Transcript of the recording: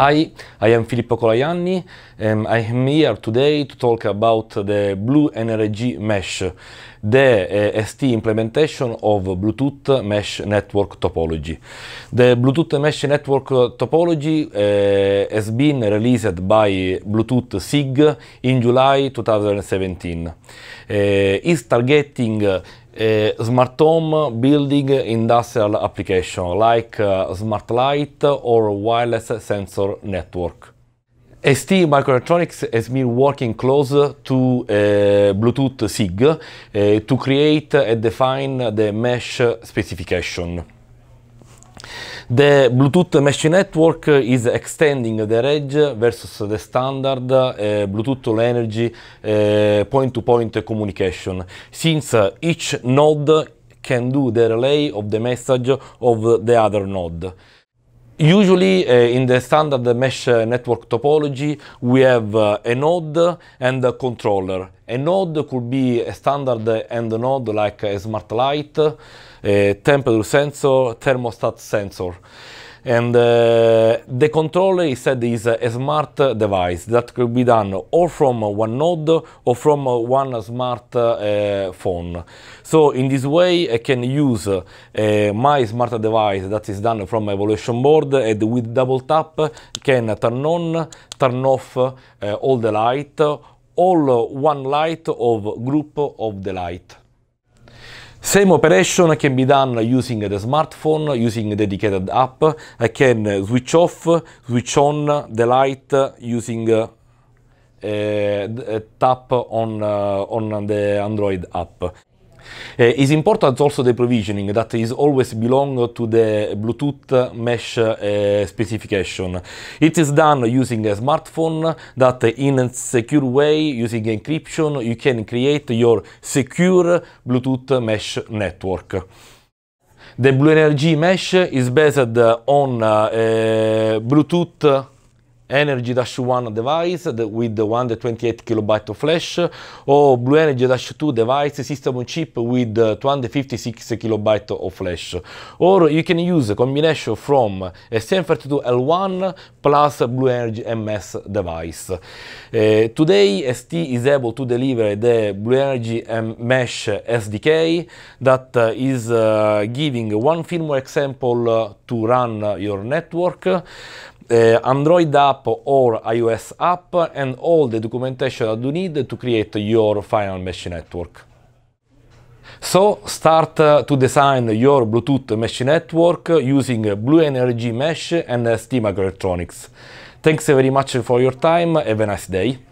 Hi, I am Filippo Colaianni and um, I am here today to talk about the Blue NRG Mesh, the uh, eh, ST implementation of Bluetooth Mesh Network Topology. The Bluetooth Mesh Network Topology uh, has been released by Bluetooth SIG in July 2017. Uh, eh, is targeting uh, smart home building industrial application like uh, smart light or wireless sensor network. ST Microelectronics has been working close to uh, Bluetooth SIG uh, to create and define the mesh specification. The Bluetooth Mesh Network is extending the range versus the standard uh, Bluetooth Low Energy eh, point-to-point -point communication, since uh, each node can do the relay of the message of the other node. Usually uh, in the standard mesh eh, network topology, we have uh, a node and a controller. A node could be a standard end node like a smart light, a temperature sensor, thermostat sensor. And uh, the controller, he said, is a smart device that could be done or from one node or from one smart uh, phone. So in this way, I can use uh, my smart device that is done from evolution board and with double tap can turn on, turn off uh, all the light, all one light of group of the light. Same operation can be done using the smartphone, using dedicated app. I uh, can switch off, switch on the light uh, using uh, uh, tap on, uh, on the Android app. Uh, eh, it's important also the provisioning that is always belong to the Bluetooth mesh uh, specification. It is done using a smartphone that in a secure way, using encryption, you can create your secure Bluetooth mesh network. The Blue Energy Mesh is based on uh, Bluetooth Energy-1 Dash device with the 1 28 kilobyte of flash or Blue Energy-2 Dash device system on chip with uh, 256 kilobyte of flash or you can use a combination from a STM32L1 plus Blue Energy MS device. Uh, today ST is able to deliver the Blue Energy M Mesh SDK that uh, is uh, giving one firmware example uh, to run uh, your network uh, Android app or iOS app and all the documentation that you need to create your final mesh network. So start uh, to design your Bluetooth mesh network using Blue Energy Mesh and Steamac Electronics. Thanks very much for your time, have a nice day.